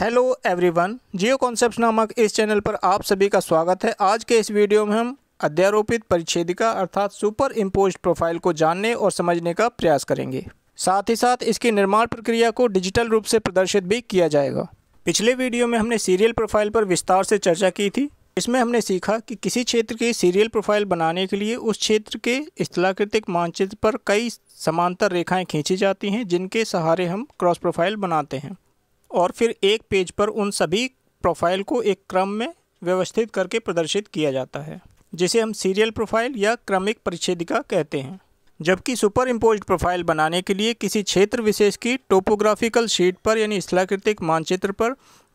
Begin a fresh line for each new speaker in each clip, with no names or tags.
hello everyone जियो concept नामक इस channel पर आप सभी का स्वागत है आज के इस वीडियो में हम अध्यारोपित परिच्छेदिका अर्थात सुपर इम्पोज प्रोफाइल को जानने और समझने का प्रयास करेंगे साथ ही साथ इसकी निर्माण प्रक्रिया को डिजिटल रूप से प्रदर्शित भी किया जाएगा पिछले वीडियो में हमने सीरियल प्रोफाइल पर विस्तार से चर्चा की थी इसमें हमने सीखा कि किसी क्षेत्र की सीरियल प्रोफाइल बनाने के लिए उस क्षेत्र के स्थलाकृतिक मानचित्र पर कई समांतर रेखाएं खींची जाती हैं जिनके सहारे हम क्रॉस प्रोफाइल बनाते हैं और फिर एक पेज पर उन सभी प्रोफाइल को एक क्रम में व्यवस्थित करके प्रदर्शित किया जाता है जिसे हम सीरियल प्रोफाइल या क्रमिक परिच्छेदिका कहते हैं जबकि सुपर इम्पोज प्रोफाइल बनाने के लिए किसी क्षेत्र विशेष की टोपोग्राफिकल शीट पर यानी स्थलाकृतिक मानचित्र पर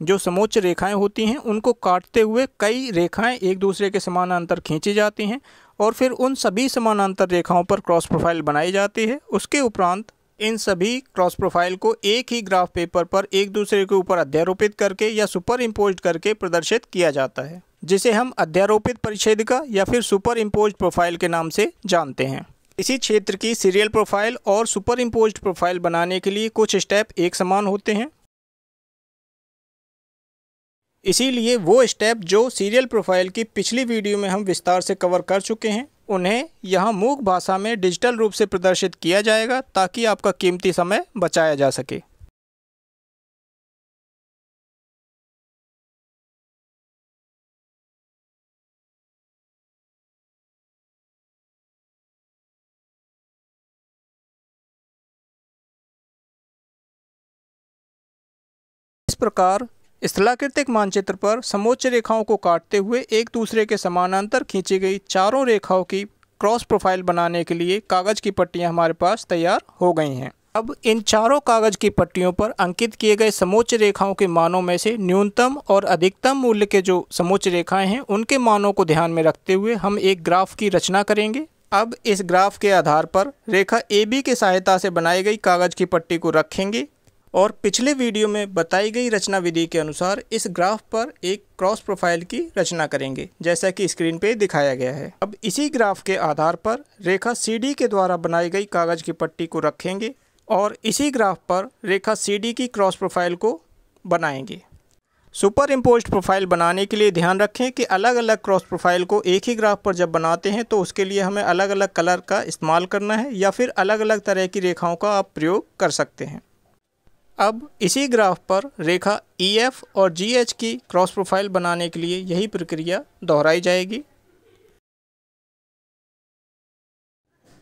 जो समोच्च रेखाएं होती हैं उनको काटते हुए कई रेखाएं एक दूसरे के समानांतर खींची जाती हैं और फिर उन सभी समानांतर रेखाओं पर क्रॉस प्रोफाइल बनाई जाती है उसके उपरांत इन सभी क्रॉस प्रोफाइल को एक ही ग्राफ पेपर पर एक दूसरे के ऊपर अध्यारोपित करके या सुपर इम्पोज करके प्रदर्शित किया जाता है जिसे हम अध्यारोपित परिच्छेदिका या फिर सुपर इम्पोज प्रोफाइल के नाम से जानते हैं इसी क्षेत्र की सीरियल प्रोफाइल और सुपर इम्पोज प्रोफाइल बनाने के लिए कुछ स्टेप एक समान होते हैं इसीलिए वो स्टेप जो सीरियल प्रोफाइल की पिछली वीडियो में हम विस्तार से कवर कर चुके हैं उन्हें यहां मूक भाषा में डिजिटल रूप से प्रदर्शित किया जाएगा ताकि आपका कीमती समय बचाया जा सके इस प्रकार स्थलाकृतिक मानचित्र पर समोच्च रेखाओं को काटते हुए एक दूसरे के समानांतर खींची गई चारों रेखाओं की क्रॉस प्रोफाइल बनाने के लिए कागज़ की पट्टियाँ हमारे पास तैयार हो गई हैं अब इन चारों कागज़ की पट्टियों पर अंकित किए गए समोच्च रेखाओं के मानों में से न्यूनतम और अधिकतम मूल्य के जो समोच्च रेखाएं हैं उनके मानों को ध्यान में रखते हुए हम एक ग्राफ की रचना करेंगे अब इस ग्राफ के आधार पर रेखा ए बी की सहायता से बनाई गई कागज़ की पट्टी को रखेंगे और पिछले वीडियो में बताई गई रचना विधि के अनुसार इस ग्राफ पर एक क्रॉस प्रोफाइल की रचना करेंगे जैसा कि स्क्रीन पे दिखाया गया है अब इसी ग्राफ के आधार पर रेखा सी के द्वारा बनाई गई कागज़ की पट्टी को रखेंगे और इसी ग्राफ पर रेखा सी की क्रॉस प्रोफाइल को बनाएंगे सुपर इम्पोज्ड प्रोफाइल बनाने के लिए ध्यान रखें कि अलग अलग क्रॉस प्रोफाइल को एक ही ग्राफ पर जब बनाते हैं तो उसके लिए हमें अलग अलग कलर का इस्तेमाल करना है या फिर अलग अलग तरह की रेखाओं का आप प्रयोग कर सकते हैं अब इसी ग्राफ पर रेखा ई e एफ और जी एच की क्रॉस प्रोफाइल बनाने के लिए यही प्रक्रिया दोहराई जाएगी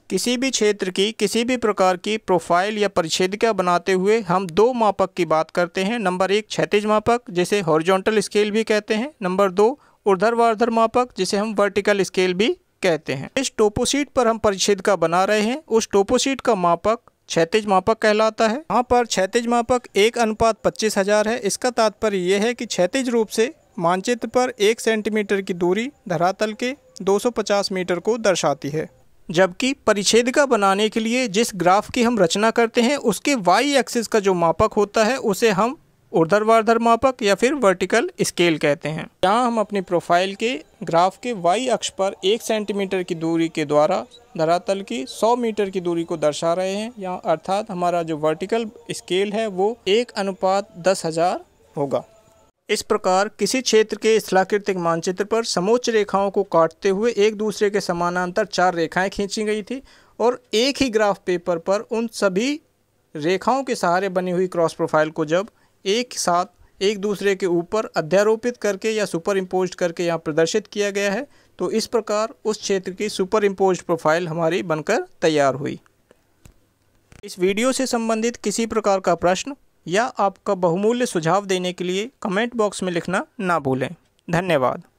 किसी भी क्षेत्र की किसी भी प्रकार की प्रोफाइल या परिच्छेदिका बनाते हुए हम दो मापक की बात करते हैं नंबर एक क्षैतिज मापक जिसे हॉरिजॉन्टल स्केल भी कहते हैं नंबर दो ऊर्धर मापक जिसे हम वर्टिकल स्केल भी कहते हैं इस टोपोशीट पर हम परिच्छेदिका बना रहे हैं उस टोपोशीट का मापक क्षैतिज मापक कहलाता है यहाँ पर क्षैतिज मापक एक अनुपात पच्चीस हजार है इसका तात्पर्य यह है कि क्षैतिज रूप से मानचित्र पर एक सेंटीमीटर की दूरी धरातल के 250 मीटर को दर्शाती है जबकि परिच्छेदिका बनाने के लिए जिस ग्राफ की हम रचना करते हैं उसके वाई एक्सिस का जो मापक होता है उसे हम ऊर्धरवाधर मापक या फिर वर्टिकल स्केल कहते हैं यहाँ हम अपनी प्रोफाइल के ग्राफ के वाई अक्ष पर एक सेंटीमीटर की दूरी के द्वारा धरातल की 100 मीटर की दूरी को दर्शा रहे हैं यहाँ अर्थात हमारा जो वर्टिकल स्केल है वो एक अनुपात दस हज़ार होगा इस प्रकार किसी क्षेत्र के स्थलाकृतिक मानचित्र पर समोच्च रेखाओं को काटते हुए एक दूसरे के समानांतर चार रेखाएं खींची गई थी और एक ही ग्राफ पेपर पर उन सभी रेखाओं के सहारे बनी हुई क्रॉस प्रोफाइल को जब एक साथ एक दूसरे के ऊपर अध्यारोपित करके या सुपर इम्पोज करके यहाँ प्रदर्शित किया गया है तो इस प्रकार उस क्षेत्र की सुपर इम्पोज प्रोफाइल हमारी बनकर तैयार हुई इस वीडियो से संबंधित किसी प्रकार का प्रश्न या आपका बहुमूल्य सुझाव देने के लिए कमेंट बॉक्स में लिखना ना भूलें धन्यवाद